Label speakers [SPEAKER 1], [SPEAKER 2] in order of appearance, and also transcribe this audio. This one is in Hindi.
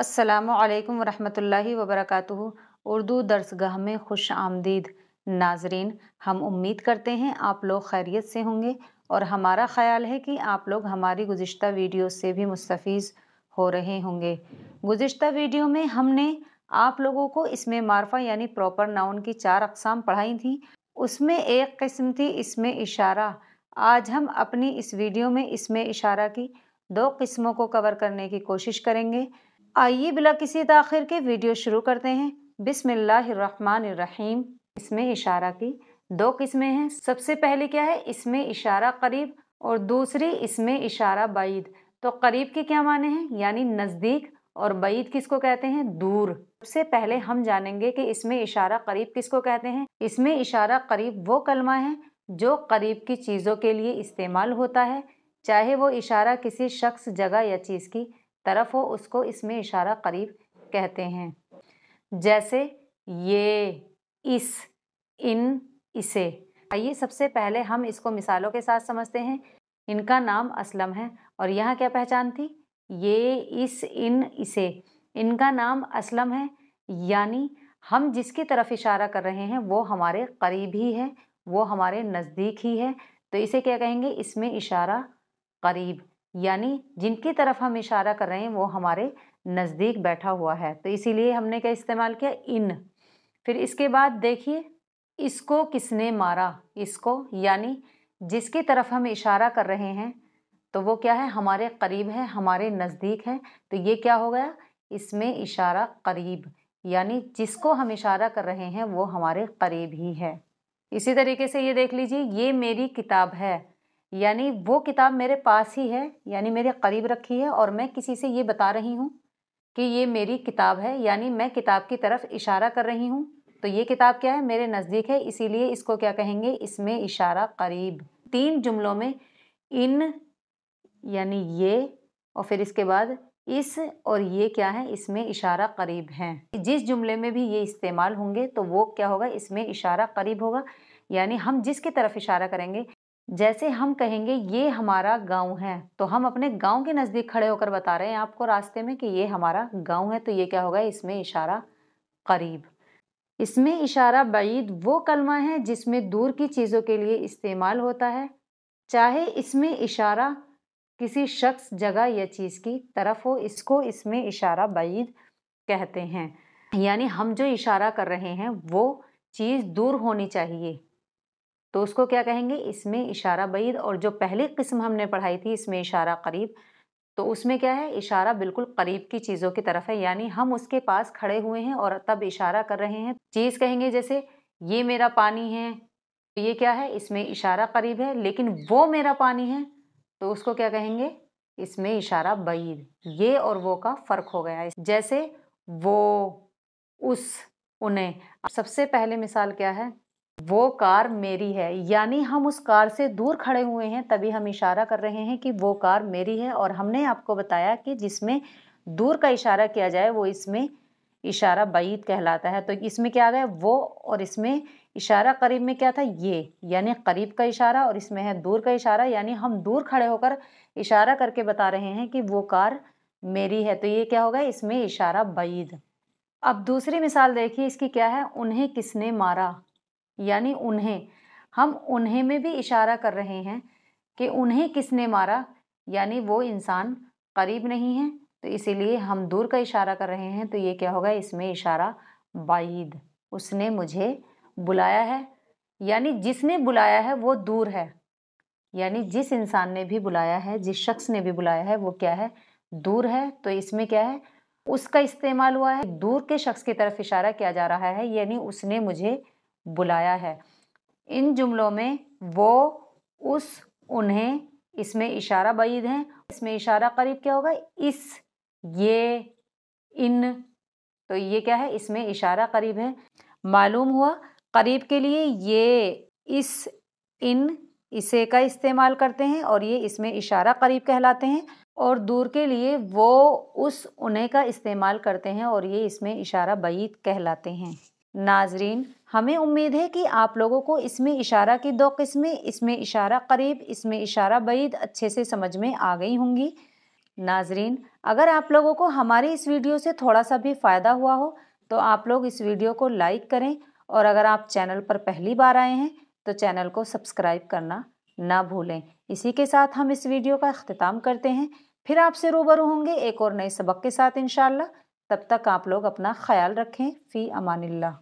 [SPEAKER 1] असलकम वरहमल वबरक उर्दू दरसगाह में खुश आमदीद नाजरीन हम उम्मीद करते हैं आप लोग खैरियत से होंगे और हमारा ख्याल है कि आप लोग हमारी गुज्त वीडियो से भी मुस्तफ़ हो रहे होंगे गुज्त वीडियो में हमने आप लोगों को इसमें मारफा यानी प्रॉपर नाउन की चार अकसाम पढ़ाई थी उसमें एक किस्म थी इसमें इशारा आज हम अपनी इस वीडियो में इसमें इशारा की दो किस्मों को कवर करने की कोशिश करेंगे आइए बिला किसी तखिर के वीडियो शुरू करते हैं बिसमीम इसमें इशारा की दो किस्में हैं सबसे पहले क्या है इसमें इशारा करीब और दूसरी इसमें इशारा बैद तो करीब के क्या माने हैं यानी नज़दीक और बैद किसको कहते हैं दूर सबसे पहले हम जानेंगे कि इसमें इशारा करीब किसको कहते हैं इसमें इशारा करीब वो कलमा है जो करीब की चीज़ों के लिए इस्तेमाल होता है चाहे वो इशारा किसी शख्स जगह या चीज़ की तरफ हो उसको इसमें इशारा करीब कहते हैं जैसे ये इस इन इसे आइए सबसे पहले हम इसको मिसालों के साथ समझते हैं इनका नाम असलम है और यहाँ क्या पहचान थी ये इस इन इसे इनका नाम असलम है यानी हम जिसकी तरफ इशारा कर रहे हैं वो हमारे करीब ही है वो हमारे नज़दीक ही है तो इसे क्या कहेंगे इसमें इशारा करीब यानी जिनकी तरफ हम इशारा कर रहे हैं वो हमारे नज़दीक बैठा हुआ है तो इसीलिए हमने क्या इस्तेमाल किया इन फिर इसके बाद देखिए इसको किसने मारा इसको यानी जिसकी तरफ हम इशारा कर रहे हैं तो वो क्या है हमारे करीब है हमारे नज़दीक है तो ये क्या हो गया इसमें इशारा करीब यानी जिसको हम इशारा कर रहे हैं वो हमारे करीब ही है इसी तरीके से ये देख लीजिए ये मेरी किताब है यानी वो किताब मेरे पास ही है यानी मेरे करीब रखी है और मैं किसी से ये बता रही हूँ कि ये मेरी किताब है यानी मैं किताब की तरफ इशारा कर रही हूँ तो ये किताब क्या है मेरे नज़दीक है इसीलिए इसको क्या कहेंगे इसमें इशारा करीब तीन जुमलों में इन यानी ये और फिर इसके बाद इस और ये क्या है इसमें इशारा करीब हैं जिस जुमले में भी ये इस्तेमाल होंगे तो वो क्या होगा इसमें इशारा करीब होगा यानी हम जिसकी तरफ इशारा करेंगे जैसे हम कहेंगे ये हमारा गांव है तो हम अपने गांव के नज़दीक खड़े होकर बता रहे हैं आपको रास्ते में कि ये हमारा गांव है तो ये क्या होगा इसमें इशारा करीब इसमें इशारा बैद वो कलमा है जिसमें दूर की चीज़ों के लिए इस्तेमाल होता है चाहे इसमें इशारा किसी शख्स जगह या चीज़ की तरफ हो इसको इसमें इशारा बीद कहते हैं यानी हम जो इशारा कर रहे हैं वो चीज़ दूर होनी चाहिए तो उसको क्या कहेंगे इसमें इशारा बैद और जो पहली किस्म हमने पढ़ाई थी इसमें इशारा करीब तो उसमें क्या है इशारा बिल्कुल करीब की चीज़ों की तरफ है यानी हम उसके पास खड़े हुए हैं और तब इशारा कर रहे हैं चीज़ कहेंगे जैसे ये मेरा पानी है तो ये क्या है इसमें इशारा करीब है लेकिन वो मेरा पानी है तो उसको क्या कहेंगे इसमें इशारा बैद ये और वो का फ़र्क हो गया है जैसे वो उस उन्हें सबसे पहले मिसाल क्या है वो कार मेरी है यानी हम उस कार से दूर खड़े हुए हैं तभी हम इशारा कर रहे हैं कि वो कार मेरी है और हमने आपको बताया कि जिसमें दूर का इशारा किया जाए वो इसमें इशारा बईद कहलाता है तो इसमें क्या आ गया वो और इसमें इशारा करीब में क्या था ये यानी करीब का इशारा और इसमें है दूर का इशारा यानी हम दूर खड़े होकर इशारा करके बता रहे हैं कि वो कार मेरी है तो ये क्या होगा इसमें इशारा बईद अब दूसरी मिसाल देखिए इसकी क्या है उन्हें किसने मारा यानी उन्हें हम उन्हें में भी इशारा कर रहे हैं कि उन्हें किसने मारा यानी वो इंसान करीब नहीं है तो इसीलिए हम दूर का इशारा कर रहे हैं तो ये क्या होगा इसमें इशारा बाईद उसने मुझे बुलाया है यानी जिसने बुलाया है वो दूर है यानी जिस इंसान ने भी बुलाया है जिस शख्स ने भी बुलाया है वो क्या है दूर है तो इसमें क्या है उसका इस्तेमाल हुआ है दूर के शख्स की तरफ इशारा किया जा रहा है यानी उसने मुझे बुलाया है इन जुमलों में वो उस उन्हें इसमें इशारा बैद है इसमें इशारा करीब क्या होगा इस ये इन तो ये क्या है इसमें इशारा करीब है मालूम हुआ करीब के लिए ये इस इन इसे का इस्तेमाल करते हैं और ये इसमें इशारा करीब कहलाते हैं और दूर के लिए वो उस उन्हें का इस्तेमाल करते हैं और ये इसमें इशारा बैद कहलाते हैं नाजरीन हमें उम्मीद है कि आप लोगों को इसमें इशारा की दो किस्में इसमें इशारा करीब इसमें इशारा बैद अच्छे से समझ में आ गई होंगी नाजरीन अगर आप लोगों को हमारी इस वीडियो से थोड़ा सा भी फ़ायदा हुआ हो तो आप लोग इस वीडियो को लाइक करें और अगर आप चैनल पर पहली बार आए हैं तो चैनल को सब्सक्राइब करना ना भूलें इसी के साथ हम इस वीडियो का अख्ताम करते हैं फिर आपसे रूबरू होंगे एक और नए सबक के साथ इन तब तक आप लोग अपना ख्याल रखें फ़ी अमानिल्ला